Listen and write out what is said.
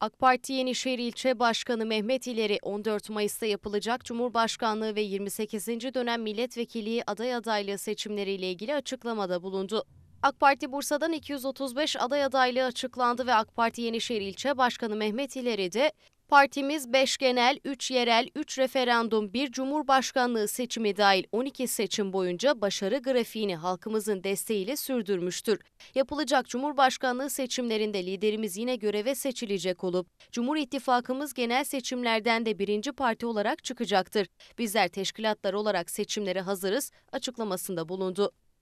AK Parti Yenişehir İlçe Başkanı Mehmet İleri 14 Mayıs'ta yapılacak Cumhurbaşkanlığı ve 28. dönem milletvekili aday adaylığı seçimleriyle ilgili açıklamada bulundu. AK Parti Bursa'dan 235 aday adaylığı açıklandı ve AK Parti Yenişehir İlçe Başkanı Mehmet İleri de Partimiz 5 genel, 3 yerel, 3 referandum, 1 cumhurbaşkanlığı seçimi dahil 12 seçim boyunca başarı grafiğini halkımızın desteğiyle sürdürmüştür. Yapılacak cumhurbaşkanlığı seçimlerinde liderimiz yine göreve seçilecek olup, Cumhur İttifakımız genel seçimlerden de birinci parti olarak çıkacaktır. Bizler teşkilatlar olarak seçimlere hazırız açıklamasında bulundu.